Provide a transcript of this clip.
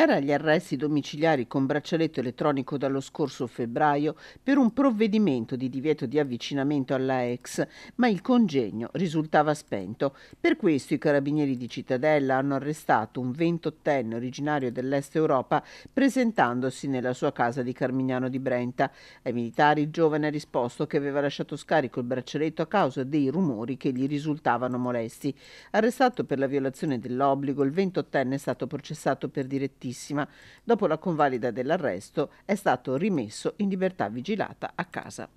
era agli arresti domiciliari con braccialetto elettronico dallo scorso febbraio per un provvedimento di divieto di avvicinamento alla ex, ma il congegno risultava spento. Per questo i carabinieri di Cittadella hanno arrestato un 28enne originario dell'Est Europa presentandosi nella sua casa di Carmignano di Brenta. Ai militari il giovane ha risposto che aveva lasciato scarico il braccialetto a causa dei rumori che gli risultavano molesti. Arrestato per la violazione dell'obbligo, il 28enne è stato processato per direttiva Santissima. Dopo la convalida dell'arresto è stato rimesso in libertà vigilata a casa.